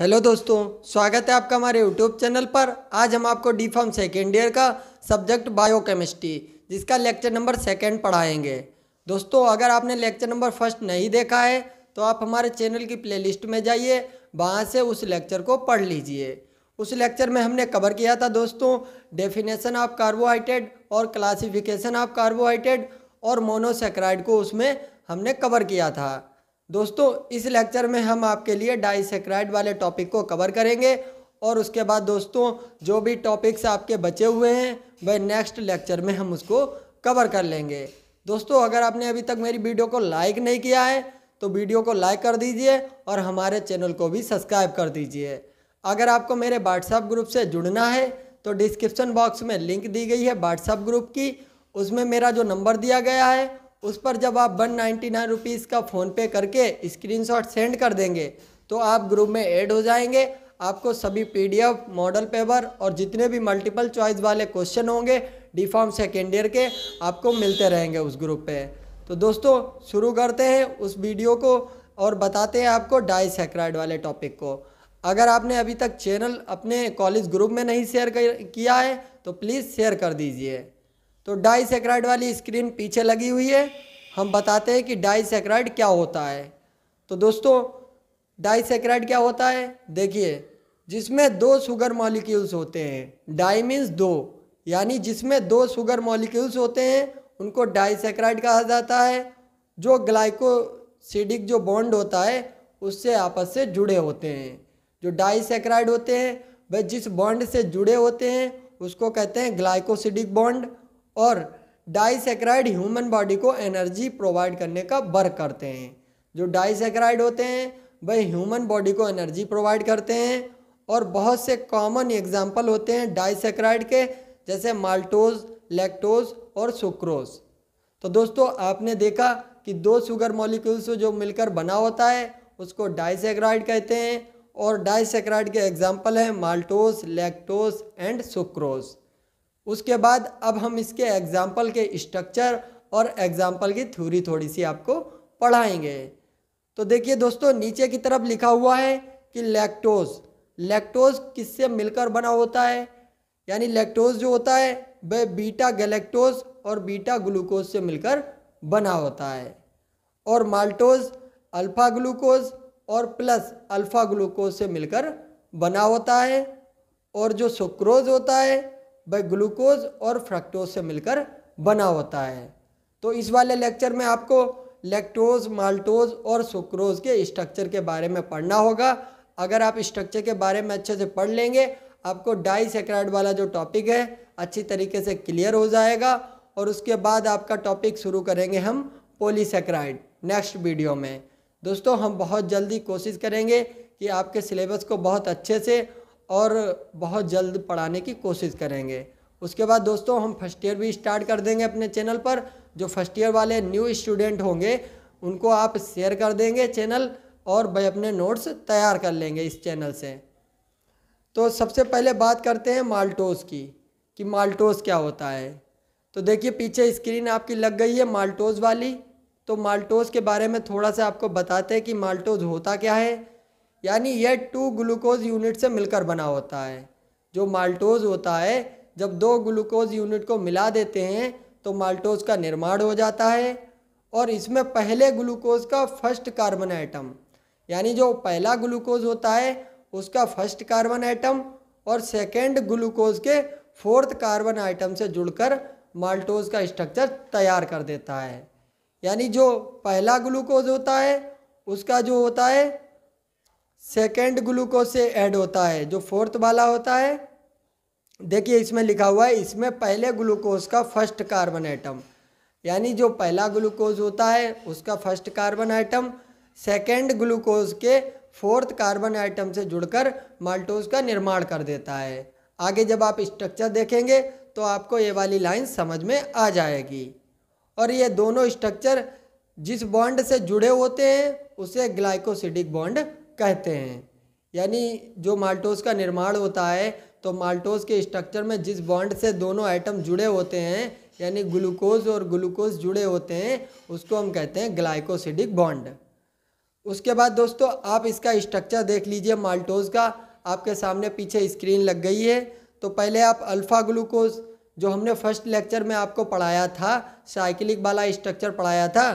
hello दोस्तों स्वागत है आपका हमारे यूट्यूब चैनल पर आज हम आपको डी फॉर्म सेकेंड ईयर का सब्जेक्ट बायोकेमिस्ट्री जिसका लेक्चर नंबर सेकेंड पढ़ाएंगे दोस्तों अगर आपने लेक्चर नंबर फर्स्ट नहीं देखा है तो आप हमारे चैनल की प्लेलिस्ट में जाइए वहाँ से उस लेक्चर को पढ़ लीजिए उस लेक्चर में हमने कवर किया था दोस्तों डेफिनेशन ऑफ कार्बोहाइड्रेट और क्लासीफिकेशन ऑफ कार्बोहाइड्रेट और मोनोसेक्राइड को उसमें हमने कवर किया था दोस्तों इस लेक्चर में हम आपके लिए डाइसेक्राइड वाले टॉपिक को कवर करेंगे और उसके बाद दोस्तों जो भी टॉपिक्स आपके बचे हुए हैं वह नेक्स्ट लेक्चर में हम उसको कवर कर लेंगे दोस्तों अगर आपने अभी तक मेरी वीडियो को लाइक नहीं किया है तो वीडियो को लाइक कर दीजिए और हमारे चैनल को भी सब्सक्राइब कर दीजिए अगर आपको मेरे व्हाट्सएप ग्रुप से जुड़ना है तो डिस्क्रिप्शन बॉक्स में लिंक दी गई है व्हाट्सएप ग्रुप की उसमें मेरा जो नंबर दिया गया है उस पर जब आप वन नाइन्टी नाइन रुपीज़ का फ़ोनपे करके स्क्रीनशॉट सेंड कर देंगे तो आप ग्रुप में ऐड हो जाएंगे आपको सभी पीडीएफ मॉडल पेपर और जितने भी मल्टीपल चॉइस वाले क्वेश्चन होंगे डी फॉर्म सेकेंड ईयर के आपको मिलते रहेंगे उस ग्रुप पे तो दोस्तों शुरू करते हैं उस वीडियो को और बताते हैं आपको डाई सेक्राइड वाले टॉपिक को अगर आपने अभी तक चैनल अपने कॉलेज ग्रुप में नहीं शेयर किया है तो प्लीज़ शेयर कर दीजिए तो डाइसेक्राइड वाली स्क्रीन पीछे लगी हुई है हम बताते हैं कि डाइसेक्राइड क्या होता है तो दोस्तों डाइसेक्राइड क्या होता है देखिए जिसमें दो शुगर मॉलिक्यूल्स होते हैं डाई मीन्स दो यानी जिसमें दो शुगर मॉलिक्यूल्स होते हैं उनको डाइसेक्राइड कहा जाता है जो ग्लाइकोसिडिक जो बॉन्ड होता है उससे आपस से जुड़े होते हैं जो डाइसेक्राइड होते हैं वह जिस बॉन्ड से जुड़े होते हैं उसको कहते हैं ग्लाइकोसिडिक बॉन्ड और डाइसेक्राइड ह्यूमन बॉडी को एनर्जी प्रोवाइड करने का वर्क करते हैं जो डाइसेक्राइड होते हैं वह ह्यूमन बॉडी को एनर्जी प्रोवाइड करते हैं और बहुत से कॉमन एग्जाम्पल होते हैं डाइसेक्राइड के जैसे माल्टोज लैक्टोज और सुक्रोज तो दोस्तों आपने देखा कि दो शुगर मॉलिक्यूल्स जो मिलकर बना होता है उसको डाइसेक्राइड कहते हैं और डाइसेक्राइड के एग्जाम्पल हैं माल्टोज लैक्टोज एंड सुक्रोज़ उसके बाद अब हम इसके एग्जाम्पल के स्ट्रक्चर और एग्जाम्पल की थ्योरी थोड़ी सी आपको पढ़ाएंगे तो देखिए दोस्तों नीचे की तरफ लिखा हुआ है कि लैक्टोज लैक्टोज किससे मिलकर बना होता है यानी लैक्टोज जो होता है वह बीटा गैलेक्टोज और बीटा ग्लूकोज से मिलकर बना होता है और माल्टोज अल्फा ग्लूकोज और प्लस अल्फा ग्लूकोज से मिलकर बना होता है और जो सुक्रोज होता है भाई ग्लूकोज और फ्रक्टोज से मिलकर बना होता है तो इस वाले लेक्चर में आपको लेक्टोज माल्टोज और सुक्रोज के स्ट्रक्चर के बारे में पढ़ना होगा अगर आप स्ट्रक्चर के बारे में अच्छे से पढ़ लेंगे आपको डाइसेक्राइड वाला जो टॉपिक है अच्छी तरीके से क्लियर हो जाएगा और उसके बाद आपका टॉपिक शुरू करेंगे हम पोलीसेक्राइड नेक्स्ट वीडियो में दोस्तों हम बहुत जल्दी कोशिश करेंगे कि आपके सिलेबस को बहुत अच्छे से और बहुत जल्द पढ़ाने की कोशिश करेंगे उसके बाद दोस्तों हम फर्स्ट ईयर भी स्टार्ट कर देंगे अपने चैनल पर जो फर्स्ट ईयर वाले न्यू स्टूडेंट होंगे उनको आप शेयर कर देंगे चैनल और भाई अपने नोट्स तैयार कर लेंगे इस चैनल से तो सबसे पहले बात करते हैं माल्टोस की कि माल्टोस क्या होता है तो देखिए पीछे स्क्रीन आपकी लग गई है माल्टोस वाली तो माल्टोस के बारे में थोड़ा सा आपको बताते हैं कि माल्टोस होता क्या है यानी यह टू ग्लूकोज यूनिट से मिलकर बना होता है जो माल्टोज होता है जब दो ग्लूकोज यूनिट को मिला देते हैं तो माल्टोज का निर्माण हो जाता है और इसमें पहले ग्लूकोज का फर्स्ट कार्बन आइटम यानी जो पहला ग्लूकोज होता है उसका फर्स्ट कार्बन आइटम और सेकेंड ग्लूकोज के फोर्थ कार्बन आइटम से जुड़कर माल्टोज का स्ट्रक्चर तैयार कर देता है यानी जो पहला ग्लूकोज होता है उसका जो होता है सेकेंड ग्लूकोज से ऐड होता है जो फोर्थ वाला होता है देखिए इसमें लिखा हुआ है इसमें पहले ग्लूकोज का फर्स्ट कार्बन आइटम यानी जो पहला ग्लूकोज होता है उसका first carbon atom second glucose के फोर्थ कार्बन आइटम से जुड़कर माल्टोज का निर्माण कर देता है आगे जब आप स्ट्रक्चर देखेंगे तो आपको ये वाली लाइन समझ में आ जाएगी और ये दोनों स्ट्रक्चर जिस बॉन्ड से जुड़े होते हैं उसे ग्लाइकोसिडिक बॉन्ड कहते हैं यानी जो माल्टोज का निर्माण होता है तो माल्टोज के स्ट्रक्चर में जिस बॉन्ड से दोनों आइटम जुड़े होते हैं यानी ग्लूकोज और ग्लूकोज जुड़े होते हैं उसको हम कहते हैं ग्लाइकोसिडिक बॉन्ड उसके बाद दोस्तों आप इसका स्ट्रक्चर देख लीजिए माल्टोज का आपके सामने पीछे स्क्रीन लग गई है तो पहले आप अल्फ़ा ग्लूकोज जो हमने फर्स्ट लेक्चर में आपको पढ़ाया था साइकिलिक वाला स्ट्रक्चर पढ़ाया था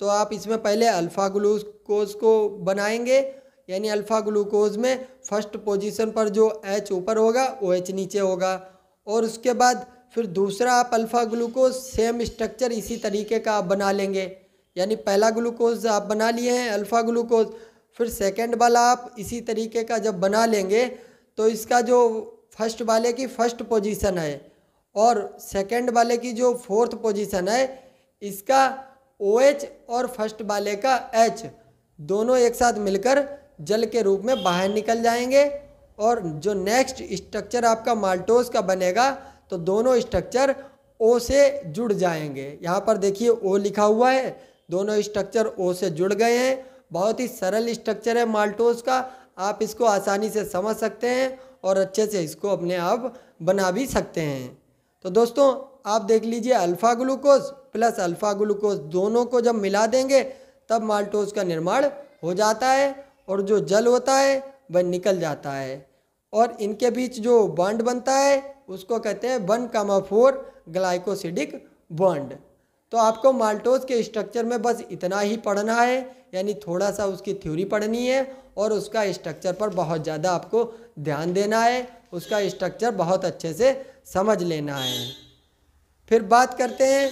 तो आप इसमें पहले अल्फ़ा ग्लूकोज को बनाएंगे यानी अल्फ़ा ग्लूकोज में फर्स्ट पोजीशन पर जो एच ऊपर होगा ओ एच नीचे होगा और उसके बाद फिर दूसरा आप अल्फ़ा ग्लूकोज सेम स्ट्रक्चर इसी तरीके का आप बना लेंगे यानी पहला ग्लूकोज आप बना लिए हैं अल्फ़ा ग्लूकोज फिर सेकेंड वाला आप इसी तरीके का जब बना लेंगे तो इसका जो फर्स्ट वाले की फ़र्स्ट पोजीशन है और सेकेंड वाले की जो फोर्थ पोजीशन है इसका ओ OH एच और फर्स्ट वाले का एच दोनों एक साथ मिलकर जल के रूप में बाहर निकल जाएंगे और जो नेक्स्ट स्ट्रक्चर आपका माल्टोज का बनेगा तो दोनों स्ट्रक्चर ओ से जुड़ जाएंगे यहाँ पर देखिए ओ लिखा हुआ है दोनों स्ट्रक्चर ओ से जुड़ गए हैं बहुत ही सरल स्ट्रक्चर है माल्टोज का आप इसको आसानी से समझ सकते हैं और अच्छे से इसको अपने आप बना भी सकते हैं तो दोस्तों आप देख लीजिए alpha glucose plus alpha glucose दोनों को जब मिला देंगे तब माल्टोज का निर्माण हो जाता है और जो जल होता है वह निकल जाता है और इनके बीच जो बॉन्ड बनता है उसको कहते हैं one comma four glycosidic bond तो आपको माल्टोज के स्ट्रक्चर में बस इतना ही पढ़ना है यानी थोड़ा सा उसकी थ्योरी पढ़नी है और उसका स्ट्रक्चर पर बहुत ज़्यादा आपको ध्यान देना है उसका स्ट्रक्चर बहुत अच्छे से समझ लेना है फिर बात करते हैं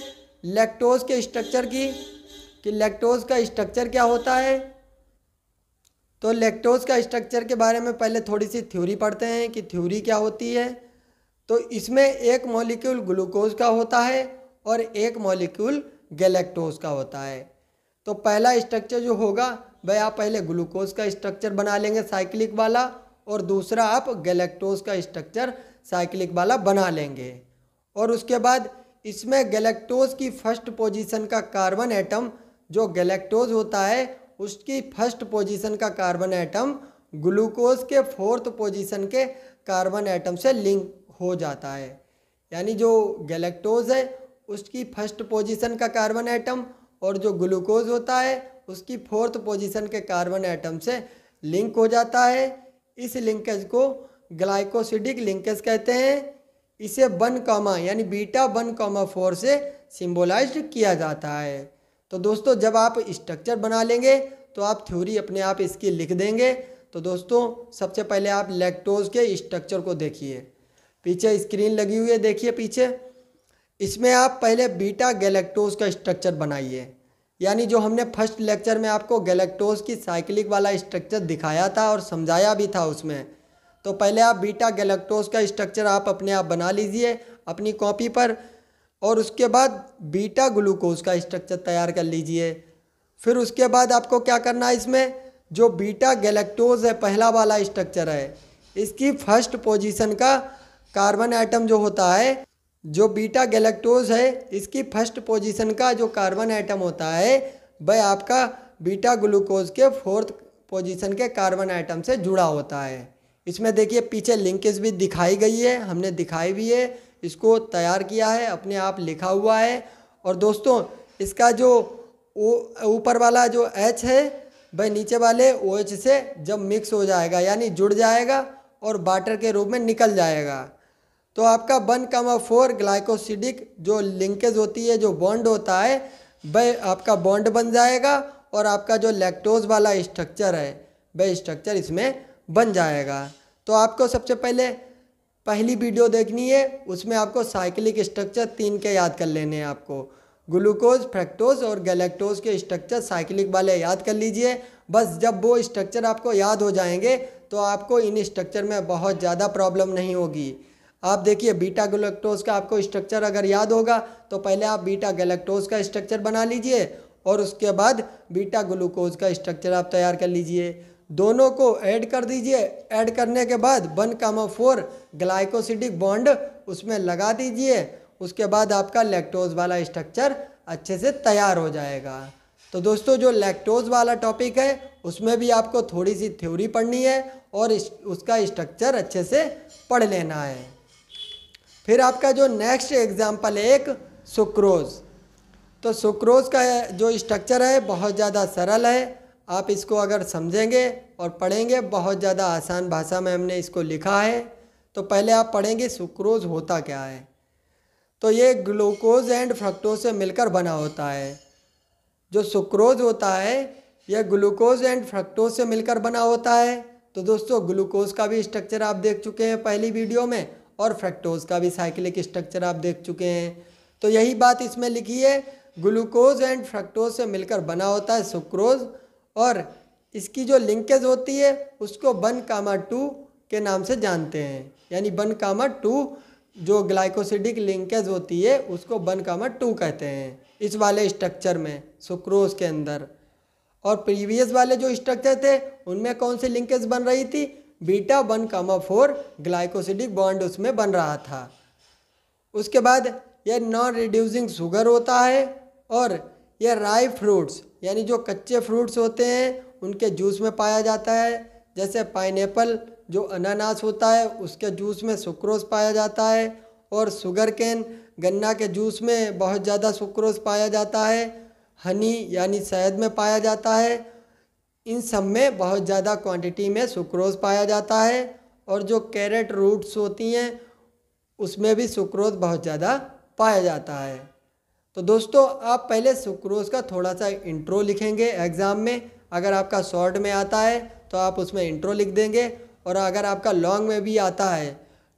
लैक्टोज के स्ट्रक्चर की कि लैक्टोज का स्ट्रक्चर क्या होता है तो लैक्टोज का स्ट्रक्चर के बारे में पहले थोड़ी सी थ्योरी पढ़ते हैं कि थ्योरी क्या होती है तो इसमें एक मॉलिक्यूल ग्लूकोज का होता है और एक मॉलिक्यूल गैलेक्टोज का होता है तो पहला स्ट्रक्चर जो होगा वह आप पहले ग्लूकोज का स्ट्रक्चर बना लेंगे साइक्लिक वाला और दूसरा आप गैलेक्टोज का स्ट्रक्चर साइक्लिक वाला बना लेंगे और उसके बाद इसमें गैलेक्टोज की फर्स्ट पोजीशन का कार्बन एटम जो गैलेक्टोज होता है उसकी फर्स्ट पोजीशन का कार्बन एटम ग्लूकोज के फोर्थ पोजीशन के कार्बन एटम से लिंक हो जाता है यानी जो गैलेक्टोज है उसकी फर्स्ट पोजीशन का कार्बन एटम और जो ग्लूकोज होता है उसकी फोर्थ पोजीशन के कार्बन एटम से लिंक हो जाता है इस लिंकेज को ग्लाइकोसिडिक लिंकेज कहते हैं इसे वन कॉमा यानी बीटा वन कॉमा फोर से सिंबलाइज किया जाता है तो दोस्तों जब आप स्ट्रक्चर बना लेंगे तो आप थ्योरी अपने आप इसकी लिख देंगे तो दोस्तों सबसे पहले आप लैक्टोज के स्ट्रक्चर को देखिए पीछे स्क्रीन लगी हुई है देखिए पीछे इसमें आप पहले बीटा गैलेक्टोज का स्ट्रक्चर बनाइए यानी जो हमने फर्स्ट लेक्चर में आपको गैलेक्टोज की साइक्लिक वाला स्ट्रक्चर दिखाया था और समझाया भी था उसमें तो पहले आप बीटा गैलेक्टोज का स्ट्रक्चर आप अपने आप बना लीजिए अपनी कॉपी पर और उसके बाद बीटा ग्लूकोज का स्ट्रक्चर तैयार कर लीजिए फिर उसके बाद आपको क्या करना है इसमें जो बीटा गैलेक्टोज है पहला वाला स्ट्रक्चर है इसकी फर्स्ट पोजीशन का कार्बन एटम जो होता है जो बीटा गैलेक्टोज है इसकी फर्स्ट पोजीशन का जो कार्बन एटम होता है वह आपका बीटा ग्लूकोज के फोर्थ पोजीशन के कार्बन आइटम से जुड़ा होता है इसमें देखिए पीछे लिंकेज भी दिखाई गई है हमने दिखाई भी है इसको तैयार किया है अपने आप लिखा हुआ है और दोस्तों इसका जो ऊपर वाला जो एच है वह नीचे वाले ओ OH से जब मिक्स हो जाएगा यानी जुड़ जाएगा और बाटर के रूप में निकल जाएगा तो आपका वन कमा फोर ग्लाइकोसिडिक जो लिंकेज होती है जो बॉन्ड होता है वह आपका बॉन्ड बन जाएगा और आपका जो लैक्टोज वाला स्ट्रक्चर है वह स्ट्रक्चर इसमें बन जाएगा तो आपको सबसे पहले पहली वीडियो देखनी है उसमें आपको साइक्लिक स्ट्रक्चर तीन के याद कर लेने हैं आपको ग्लूकोज फ्रैक्टोज और गैलेक्टोज के स्ट्रक्चर साइक्लिक वाले याद कर लीजिए बस जब वो स्ट्रक्चर आपको याद हो जाएंगे तो आपको इन स्ट्रक्चर में बहुत ज़्यादा प्रॉब्लम नहीं होगी आप देखिए बीटा गलेक्टोज का आपको स्ट्रक्चर अगर याद होगा तो पहले आप बीटा गलेक्टोज का स्ट्रक्चर बना लीजिए और उसके बाद बीटा ग्लूकोज का स्ट्रक्चर आप तैयार कर लीजिए दोनों को ऐड कर दीजिए ऐड करने के बाद one comma four glycosidic bond उसमें लगा दीजिए उसके बाद आपका लैक्टोज वाला स्ट्रक्चर अच्छे से तैयार हो जाएगा तो दोस्तों जो लैक्टोज वाला टॉपिक है उसमें भी आपको थोड़ी सी थ्योरी पढ़नी है और इस, उसका स्ट्रक्चर अच्छे से पढ़ लेना है फिर आपका जो नेक्स्ट एग्जाम्पल है एक सुक्रोज़ तो सुक्रोज का जो स्ट्रक्चर है बहुत ज़्यादा सरल है आप इसको अगर समझेंगे और पढ़ेंगे बहुत ज़्यादा आसान भाषा में हमने इसको लिखा है तो पहले आप पढ़ेंगे सुक्रोज होता क्या है तो ये ग्लूकोज एंड फ्रक्टोज से मिलकर बना होता है जो सुक्रोज होता है यह ग्लूकोज एंड फ्रक्टोज से मिलकर बना होता है तो दोस्तों ग्लूकोज का भी स्ट्रक्चर आप देख चुके हैं पहली वीडियो में और फ्रक्टोज का भी साइकिलिक स्ट्रक्चर आप देख चुके हैं तो यही बात इसमें लिखी है ग्लूकोज एंड फ्रक्टोज से मिलकर बना होता है सुक्रोज और इसकी जो लिंकेज होती है उसको बन कामा टू के नाम से जानते हैं यानी बन कामा टू जो ग्लाइकोसिडिक लिंकेज होती है उसको बन कामा टू कहते हैं इस वाले स्ट्रक्चर में सुक्रोज के अंदर और प्रीवियस वाले जो स्ट्रक्चर थे उनमें कौन सी लिंकेज बन रही थी beta one comma four glycosidic bond उसमें बन रहा था उसके बाद यह नॉन रिड्यूसिंग शुगर होता है और यह राई फ्रूट्स यानी जो कच्चे फ्रूट्स होते हैं उनके जूस में पाया जाता है जैसे पाइनएप्पल जो अनानास होता है उसके जूस में सुक्रोज पाया जाता है और शुगर कैन गन्ना के जूस में बहुत ज़्यादा सुक्रोज पाया जाता है हनी यानी शहद में पाया जाता है इन सब में बहुत ज़्यादा क्वांटिटी में सुक्रोज पाया जाता है और जो कैरेट रूट्स होती हैं उसमें भी सुक्रोज बहुत ज़्यादा पाया जाता है तो दोस्तों आप पहले सुक्रोज का थोड़ा सा इंट्रो लिखेंगे एग्ज़ाम में अगर आपका शॉर्ट में आता है तो आप उसमें इंट्रो लिख देंगे और अगर आपका लॉन्ग में भी आता है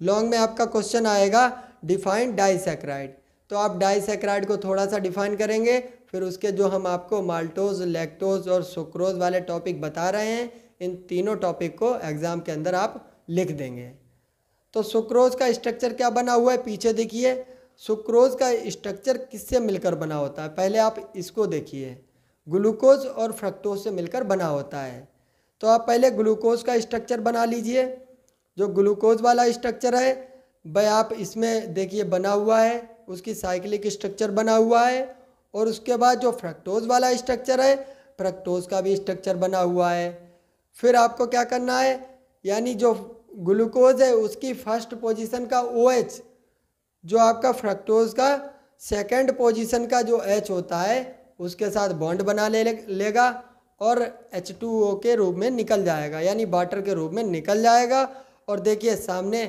लॉन्ग में आपका क्वेश्चन आएगा डिफाइन डाइसेक्राइड तो आप डाइसेक्राइड को थोड़ा सा डिफाइन करेंगे फिर उसके जो हम आपको माल्टोज लैक्टोज और सुक्रोज वाले टॉपिक बता रहे हैं इन तीनों टॉपिक को एग्ज़ाम के अंदर आप लिख देंगे तो सुक्रोज का स्ट्रक्चर क्या बना हुआ है पीछे देखिए सुक्रोज का स्ट्रक्चर किससे मिलकर बना होता है पहले आप इसको देखिए ग्लूकोज और फ्रक्टोज से मिलकर बना होता है तो आप पहले ग्लूकोज का स्ट्रक्चर बना लीजिए जो ग्लूकोज वाला स्ट्रक्चर है वह आप इसमें देखिए बना हुआ है उसकी साइक्लिक स्ट्रक्चर बना हुआ है और उसके बाद जो फ्रक्टोज वाला स्ट्रक्चर है फ्रक्टोज का भी स्ट्रक्चर बना हुआ है फिर आपको क्या करना है यानी जो ग्लूकोज है उसकी फर्स्ट पोजिशन का ओ OH, जो आपका फ्रक्टोज का सेकेंड पोजिशन का जो एच होता है उसके साथ बॉन्ड बना ले लेगा और एच टू ओ के रूप में निकल जाएगा यानी वाटर के रूप में निकल जाएगा और देखिए सामने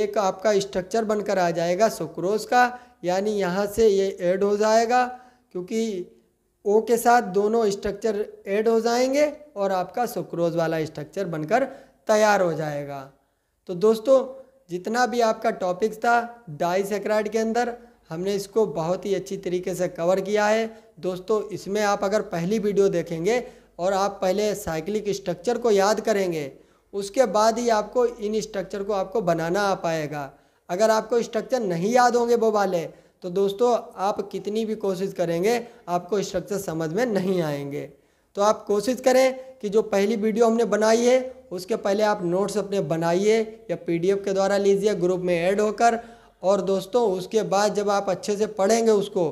एक आपका स्ट्रक्चर बनकर आ जाएगा सुक्रोज का यानी यहाँ से ये ऐड हो जाएगा क्योंकि ओ के साथ दोनों स्ट्रक्चर ऐड हो जाएंगे और आपका सुक्रोज वाला स्ट्रक्चर बनकर तैयार हो जाएगा तो दोस्तों जितना भी आपका टॉपिक्स था डाइसेक्राइड के अंदर हमने इसको बहुत ही अच्छी तरीके से कवर किया है दोस्तों इसमें आप अगर पहली वीडियो देखेंगे और आप पहले साइक्लिक स्ट्रक्चर को याद करेंगे उसके बाद ही आपको इन स्ट्रक्चर को आपको बनाना आ पाएगा अगर आपको स्ट्रक्चर नहीं याद होंगे वो वाले तो दोस्तों आप कितनी भी कोशिश करेंगे आपको स्ट्रक्चर समझ में नहीं आएंगे तो आप कोशिश करें कि जो पहली वीडियो हमने बनाई है उसके पहले आप नोट्स अपने बनाइए या पीडीएफ के द्वारा लीजिए ग्रुप में ऐड होकर और दोस्तों उसके बाद जब आप अच्छे से पढ़ेंगे उसको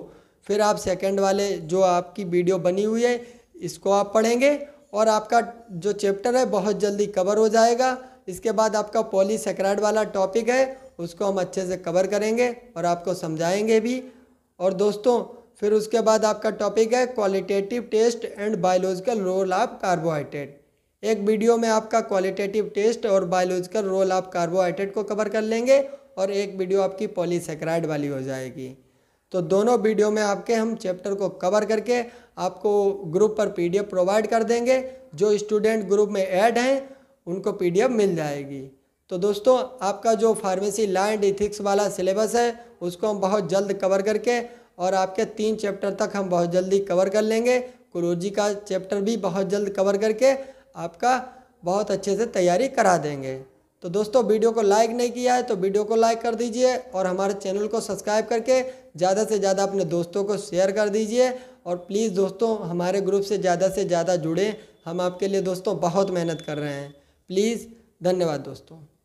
फिर आप सेकंड वाले जो आपकी वीडियो बनी हुई है इसको आप पढ़ेंगे और आपका जो चैप्टर है बहुत जल्दी कवर हो जाएगा इसके बाद आपका पॉली सेक्राइड वाला टॉपिक है उसको हम अच्छे से कवर करेंगे और आपको समझाएंगे भी और दोस्तों फिर उसके बाद आपका टॉपिक है qualitative test and biological role of carbohydrate एक वीडियो में आपका क्वालिटेटिव टेस्ट और बायोलॉजिकल रोल आप कार्बोहाइड्रेट को कवर कर लेंगे और एक वीडियो आपकी पॉलीसेक्राइड वाली हो जाएगी तो दोनों वीडियो में आपके हम चैप्टर को कवर करके आपको ग्रुप पर पीडीएफ प्रोवाइड कर देंगे जो स्टूडेंट ग्रुप में ऐड हैं उनको पीडीएफ मिल जाएगी तो दोस्तों आपका जो फार्मेसी लॉ एंड इथिक्स वाला सिलेबस है उसको हम बहुत जल्द कवर करके और आपके तीन चैप्टर तक हम बहुत जल्दी कवर कर लेंगे कुरोजी का चैप्टर भी बहुत जल्द कवर करके आपका बहुत अच्छे से तैयारी करा देंगे तो दोस्तों वीडियो को लाइक नहीं किया है तो वीडियो को लाइक कर दीजिए और हमारे चैनल को सब्सक्राइब करके ज़्यादा से ज़्यादा अपने दोस्तों को शेयर कर दीजिए और प्लीज़ दोस्तों हमारे ग्रुप से ज़्यादा से ज़्यादा जुड़ें हम आपके लिए दोस्तों बहुत मेहनत कर रहे हैं प्लीज़ धन्यवाद दोस्तों